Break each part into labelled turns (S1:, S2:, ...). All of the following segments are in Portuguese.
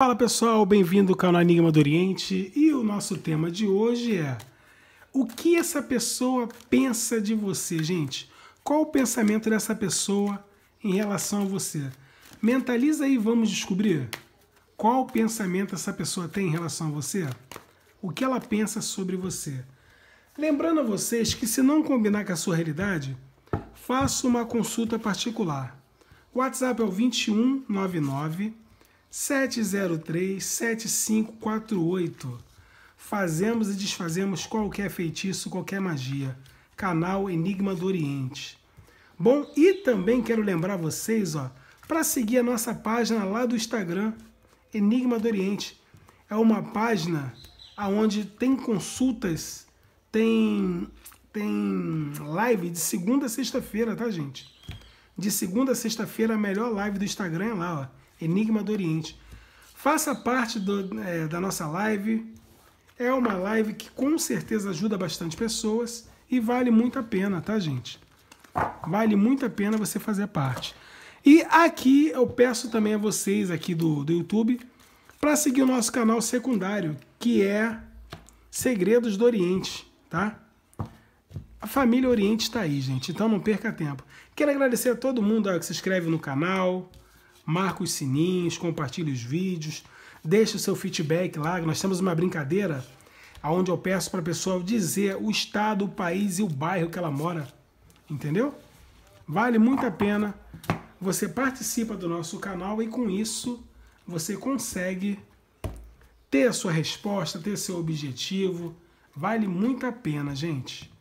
S1: Fala pessoal, bem-vindo ao canal Enigma do Oriente e o nosso tema de hoje é o que essa pessoa pensa de você, gente? Qual o pensamento dessa pessoa em relação a você? Mentaliza e vamos descobrir qual pensamento essa pessoa tem em relação a você, o que ela pensa sobre você. Lembrando a vocês que se não combinar com a sua realidade, faça uma consulta particular. O WhatsApp é o 2199 703 7548. Fazemos e desfazemos qualquer feitiço, qualquer magia. Canal Enigma do Oriente. Bom, e também quero lembrar vocês, ó, para seguir a nossa página lá do Instagram, Enigma do Oriente. É uma página aonde tem consultas, tem tem live de segunda a sexta-feira, tá, gente? De segunda a sexta-feira, a melhor live do Instagram é lá, ó Enigma do Oriente. Faça parte do, é, da nossa live. É uma live que com certeza ajuda bastante pessoas e vale muito a pena, tá, gente? Vale muito a pena você fazer parte. E aqui eu peço também a vocês aqui do, do YouTube para seguir o nosso canal secundário, que é Segredos do Oriente, tá? A família Oriente está aí, gente, então não perca tempo. Quero agradecer a todo mundo ó, que se inscreve no canal, marca os sininhos, compartilhe os vídeos, deixe o seu feedback lá. Nós temos uma brincadeira onde eu peço para a pessoa dizer o estado, o país e o bairro que ela mora. Entendeu? Vale muito a pena. Você participa do nosso canal e com isso você consegue ter a sua resposta, ter seu objetivo. Vale muito a pena, gente.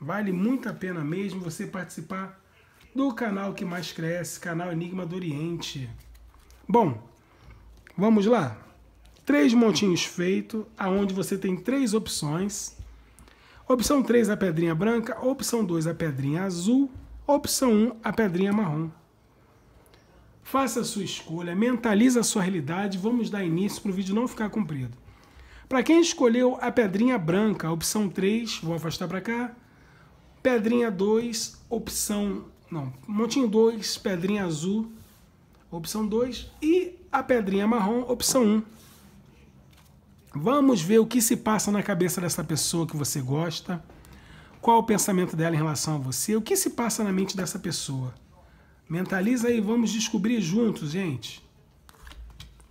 S1: Vale muito a pena mesmo você participar do canal que mais cresce, canal Enigma do Oriente. Bom, vamos lá. Três montinhos feito, aonde você tem três opções. Opção 3, a pedrinha branca. Opção 2, a pedrinha azul. Opção 1, a pedrinha marrom. Faça a sua escolha, mentalize a sua realidade. Vamos dar início para o vídeo não ficar comprido. Para quem escolheu a pedrinha branca, opção 3, vou afastar para cá. Pedrinha 2, opção não, montinho 2, pedrinha azul, opção 2 e a pedrinha marrom, opção 1. Um. Vamos ver o que se passa na cabeça dessa pessoa que você gosta. Qual o pensamento dela em relação a você? O que se passa na mente dessa pessoa? Mentaliza aí, vamos descobrir juntos, gente.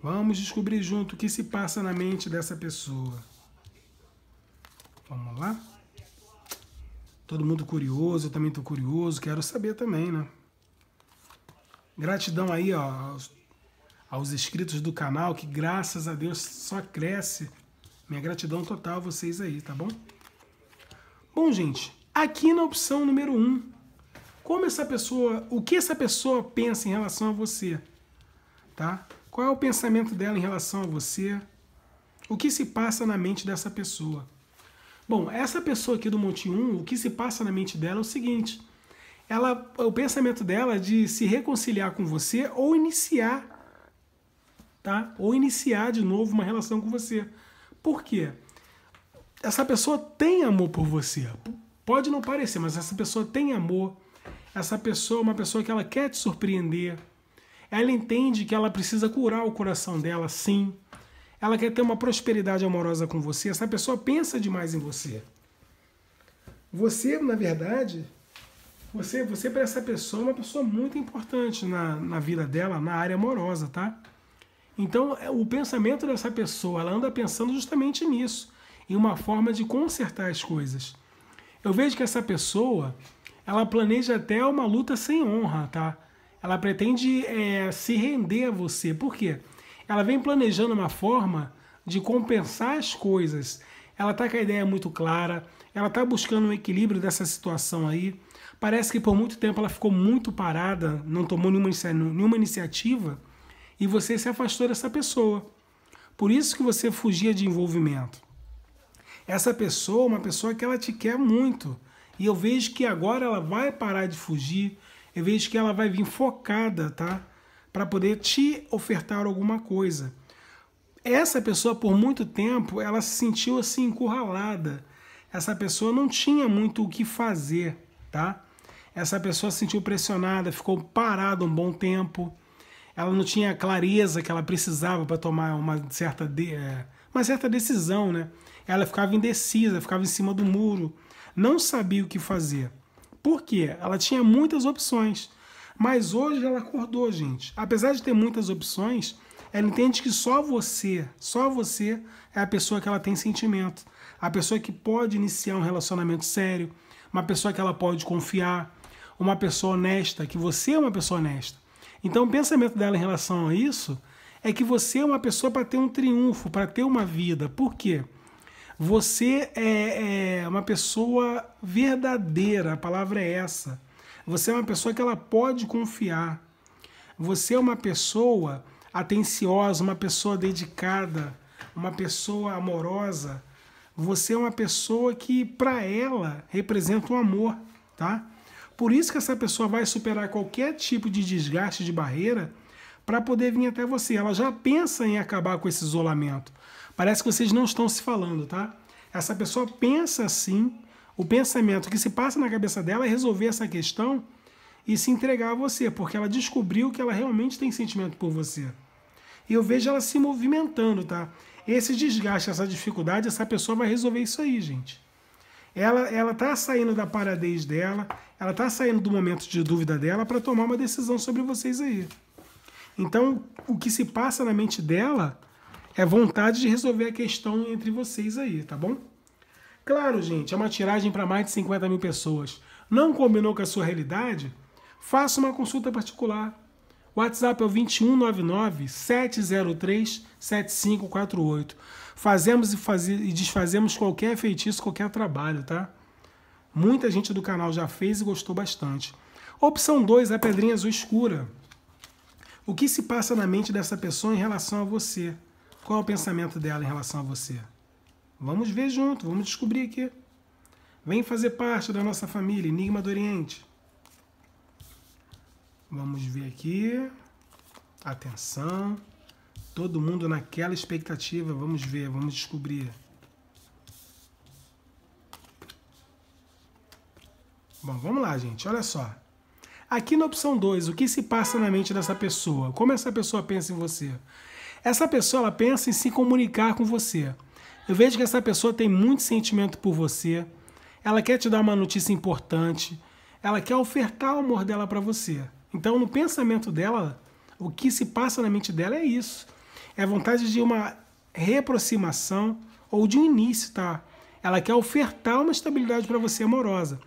S1: Vamos descobrir junto o que se passa na mente dessa pessoa. Vamos lá? Todo mundo curioso, eu também estou curioso, quero saber também, né? Gratidão aí ó, aos, aos inscritos do canal, que graças a Deus só cresce. Minha gratidão total a vocês aí, tá bom? Bom, gente, aqui na opção número 1, um, como essa pessoa, o que essa pessoa pensa em relação a você, tá? Qual é o pensamento dela em relação a você? O que se passa na mente dessa pessoa? Bom, essa pessoa aqui do Monte 1, o que se passa na mente dela é o seguinte: ela, o pensamento dela é de se reconciliar com você ou iniciar, tá? Ou iniciar de novo uma relação com você. Por quê? Essa pessoa tem amor por você. Pode não parecer, mas essa pessoa tem amor. Essa pessoa é uma pessoa que ela quer te surpreender. Ela entende que ela precisa curar o coração dela, sim ela quer ter uma prosperidade amorosa com você, essa pessoa pensa demais em você. Você, na verdade, você, você para essa pessoa é uma pessoa muito importante na, na vida dela, na área amorosa, tá? Então, é, o pensamento dessa pessoa, ela anda pensando justamente nisso, em uma forma de consertar as coisas. Eu vejo que essa pessoa, ela planeja até uma luta sem honra, tá? Ela pretende é, se render a você. Por quê? ela vem planejando uma forma de compensar as coisas. Ela está com a ideia muito clara, ela está buscando um equilíbrio dessa situação aí. Parece que por muito tempo ela ficou muito parada, não tomou nenhuma, nenhuma iniciativa e você se afastou dessa pessoa. Por isso que você fugia de envolvimento. Essa pessoa é uma pessoa que ela te quer muito. E eu vejo que agora ela vai parar de fugir. Eu vejo que ela vai vir focada, tá? para poder te ofertar alguma coisa. Essa pessoa, por muito tempo, ela se sentiu assim encurralada. Essa pessoa não tinha muito o que fazer, tá? Essa pessoa se sentiu pressionada, ficou parada um bom tempo. Ela não tinha a clareza que ela precisava para tomar uma certa, de... É, uma certa decisão, né? Ela ficava indecisa, ficava em cima do muro, não sabia o que fazer. Por quê? Ela tinha muitas opções mas hoje ela acordou, gente. Apesar de ter muitas opções, ela entende que só você, só você é a pessoa que ela tem sentimento, a pessoa que pode iniciar um relacionamento sério, uma pessoa que ela pode confiar, uma pessoa honesta, que você é uma pessoa honesta. Então, o pensamento dela em relação a isso é que você é uma pessoa para ter um triunfo, para ter uma vida. Por quê? Você é, é uma pessoa verdadeira, a palavra é essa. Você é uma pessoa que ela pode confiar. Você é uma pessoa atenciosa, uma pessoa dedicada, uma pessoa amorosa. Você é uma pessoa que, para ela, representa o um amor, tá? Por isso que essa pessoa vai superar qualquer tipo de desgaste de barreira para poder vir até você. Ela já pensa em acabar com esse isolamento. Parece que vocês não estão se falando, tá? Essa pessoa pensa assim o pensamento que se passa na cabeça dela é resolver essa questão e se entregar a você, porque ela descobriu que ela realmente tem sentimento por você. E eu vejo ela se movimentando, tá? Esse desgaste, essa dificuldade, essa pessoa vai resolver isso aí, gente. Ela, ela tá saindo da paradez dela, ela tá saindo do momento de dúvida dela para tomar uma decisão sobre vocês aí. Então, o que se passa na mente dela é vontade de resolver a questão entre vocês aí, tá bom? Claro, gente, é uma tiragem para mais de 50 mil pessoas. Não combinou com a sua realidade? Faça uma consulta particular. O WhatsApp é o 2199 703 7548. Fazemos e, faz... e desfazemos qualquer feitiço, qualquer trabalho, tá? Muita gente do canal já fez e gostou bastante. Opção 2, a é pedrinha azul escura. O que se passa na mente dessa pessoa em relação a você? Qual é o pensamento dela em relação a você? Vamos ver junto, vamos descobrir aqui. Vem fazer parte da nossa família, Enigma do Oriente. Vamos ver aqui. Atenção. Todo mundo naquela expectativa. Vamos ver, vamos descobrir. Bom, vamos lá, gente. Olha só. Aqui na opção 2, o que se passa na mente dessa pessoa? Como essa pessoa pensa em você? Essa pessoa ela pensa em se comunicar com você. Eu vejo que essa pessoa tem muito sentimento por você, ela quer te dar uma notícia importante, ela quer ofertar o amor dela para você. Então, no pensamento dela, o que se passa na mente dela é isso. É a vontade de uma reaproximação ou de um início, tá? Ela quer ofertar uma estabilidade para você amorosa.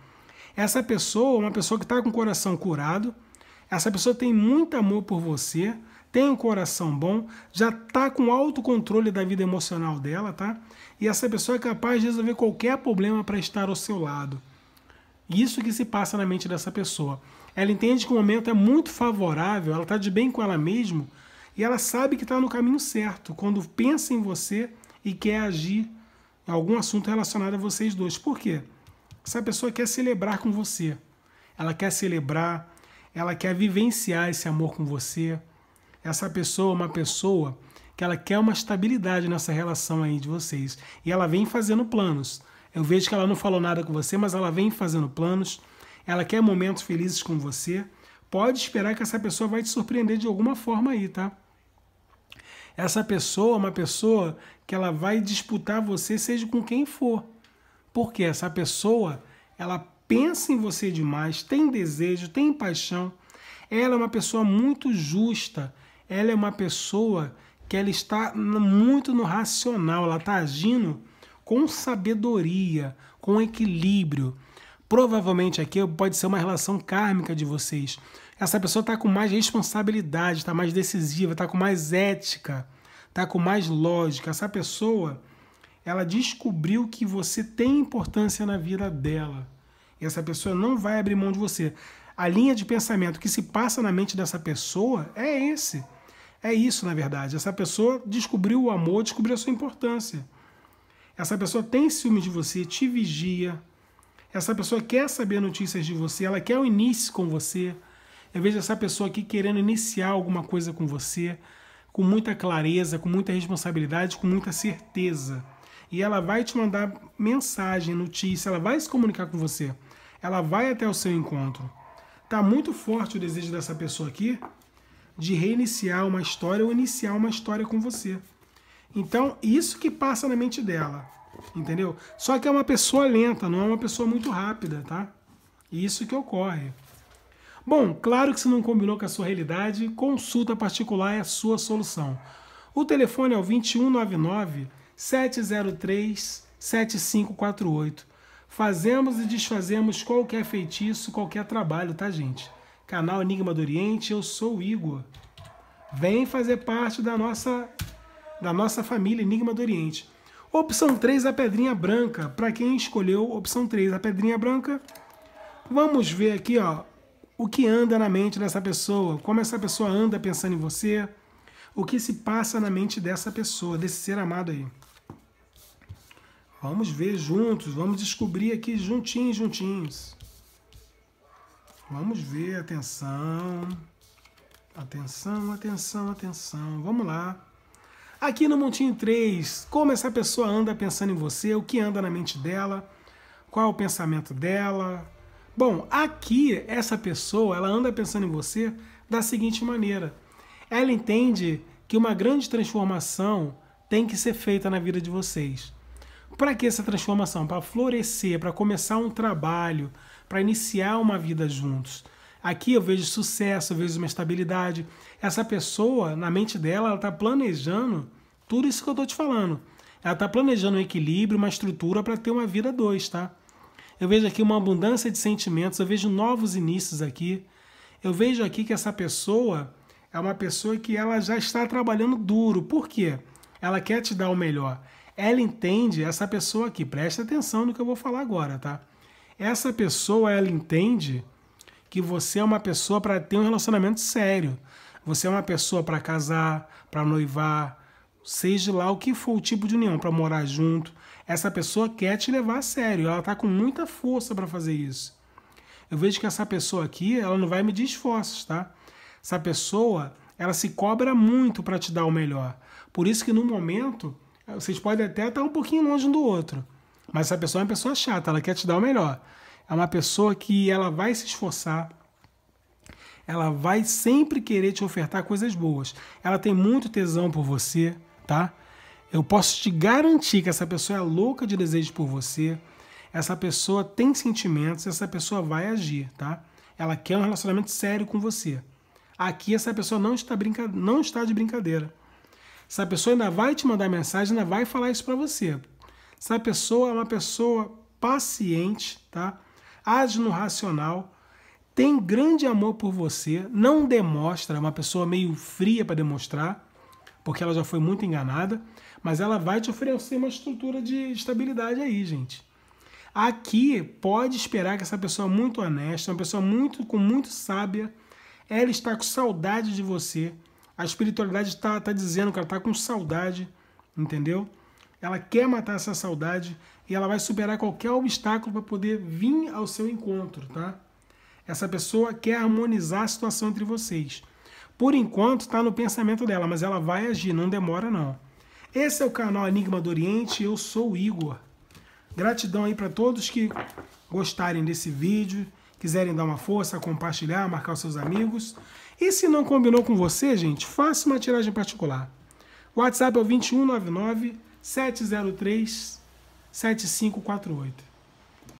S1: Essa pessoa é uma pessoa que está com o coração curado, essa pessoa tem muito amor por você, tem um coração bom, já está com autocontrole da vida emocional dela, tá? E essa pessoa é capaz de resolver qualquer problema para estar ao seu lado. Isso que se passa na mente dessa pessoa. Ela entende que o momento é muito favorável, ela está de bem com ela mesma e ela sabe que está no caminho certo quando pensa em você e quer agir em algum assunto relacionado a vocês dois. Por quê? Essa pessoa quer celebrar com você. Ela quer celebrar, ela quer vivenciar esse amor com você, essa pessoa é uma pessoa que ela quer uma estabilidade nessa relação aí de vocês. E ela vem fazendo planos. Eu vejo que ela não falou nada com você, mas ela vem fazendo planos. Ela quer momentos felizes com você. Pode esperar que essa pessoa vai te surpreender de alguma forma aí, tá? Essa pessoa é uma pessoa que ela vai disputar você, seja com quem for. Porque essa pessoa, ela pensa em você demais, tem desejo, tem paixão. Ela é uma pessoa muito justa ela é uma pessoa que ela está muito no racional, ela está agindo com sabedoria, com equilíbrio. Provavelmente aqui pode ser uma relação kármica de vocês. Essa pessoa está com mais responsabilidade, está mais decisiva, está com mais ética, está com mais lógica. Essa pessoa, ela descobriu que você tem importância na vida dela. E essa pessoa não vai abrir mão de você. A linha de pensamento que se passa na mente dessa pessoa é esse é isso, na verdade. Essa pessoa descobriu o amor, descobriu a sua importância. Essa pessoa tem ciúme de você, te vigia. Essa pessoa quer saber notícias de você, ela quer o início com você. Eu vejo essa pessoa aqui querendo iniciar alguma coisa com você, com muita clareza, com muita responsabilidade, com muita certeza. E ela vai te mandar mensagem, notícia, ela vai se comunicar com você. Ela vai até o seu encontro. Tá muito forte o desejo dessa pessoa aqui de reiniciar uma história ou iniciar uma história com você. Então, isso que passa na mente dela, entendeu? Só que é uma pessoa lenta, não é uma pessoa muito rápida, tá? Isso que ocorre. Bom, claro que se não combinou com a sua realidade, consulta particular é a sua solução. O telefone é o 2199 703 7548. Fazemos e desfazemos qualquer feitiço, qualquer trabalho, tá, gente? canal Enigma do Oriente. Eu sou o Igor. Vem fazer parte da nossa, da nossa família Enigma do Oriente. Opção 3, a pedrinha branca. Para quem escolheu opção 3, a pedrinha branca, vamos ver aqui ó, o que anda na mente dessa pessoa, como essa pessoa anda pensando em você, o que se passa na mente dessa pessoa, desse ser amado aí. Vamos ver juntos, vamos descobrir aqui juntinhos, juntinhos. Vamos ver, atenção. Atenção, atenção, atenção. Vamos lá. Aqui no Montinho 3, como essa pessoa anda pensando em você, o que anda na mente dela, qual é o pensamento dela. Bom, aqui essa pessoa, ela anda pensando em você da seguinte maneira. Ela entende que uma grande transformação tem que ser feita na vida de vocês. Para que essa transformação? Para florescer, para começar um trabalho, para iniciar uma vida juntos. Aqui eu vejo sucesso, eu vejo uma estabilidade. Essa pessoa, na mente dela, ela está planejando tudo isso que eu estou te falando. Ela está planejando um equilíbrio, uma estrutura para ter uma vida dois, tá? Eu vejo aqui uma abundância de sentimentos, eu vejo novos inícios aqui. Eu vejo aqui que essa pessoa é uma pessoa que ela já está trabalhando duro. Por quê? Ela quer te dar o melhor. Ela entende essa pessoa aqui. Presta atenção no que eu vou falar agora, tá? essa pessoa ela entende que você é uma pessoa para ter um relacionamento sério. Você é uma pessoa para casar, para noivar, seja lá o que for o tipo de união, para morar junto. Essa pessoa quer te levar a sério, ela está com muita força para fazer isso. Eu vejo que essa pessoa aqui, ela não vai medir esforços, tá? Essa pessoa, ela se cobra muito para te dar o melhor. Por isso que no momento, vocês podem até estar um pouquinho longe um do outro. Mas essa pessoa é uma pessoa chata, ela quer te dar o melhor. É uma pessoa que ela vai se esforçar, ela vai sempre querer te ofertar coisas boas. Ela tem muito tesão por você, tá? Eu posso te garantir que essa pessoa é louca de desejo por você. Essa pessoa tem sentimentos, essa pessoa vai agir, tá? Ela quer um relacionamento sério com você. Aqui essa pessoa não está, brinca... não está de brincadeira. Essa pessoa ainda vai te mandar mensagem, ainda vai falar isso para você. Essa pessoa é uma pessoa paciente, tá? Age no racional, tem grande amor por você, não demonstra, é uma pessoa meio fria para demonstrar, porque ela já foi muito enganada, mas ela vai te oferecer uma estrutura de estabilidade aí, gente. Aqui pode esperar que essa pessoa é muito honesta, é uma pessoa muito com muito sábia, ela está com saudade de você. A espiritualidade está tá dizendo que ela está com saudade, entendeu? Ela quer matar essa saudade e ela vai superar qualquer obstáculo para poder vir ao seu encontro, tá? Essa pessoa quer harmonizar a situação entre vocês. Por enquanto está no pensamento dela, mas ela vai agir, não demora não. Esse é o canal Enigma do Oriente, eu sou o Igor. Gratidão aí para todos que gostarem desse vídeo, quiserem dar uma força, compartilhar, marcar os seus amigos. E se não combinou com você, gente, faça uma tiragem particular. O WhatsApp é o 2199 703 7548.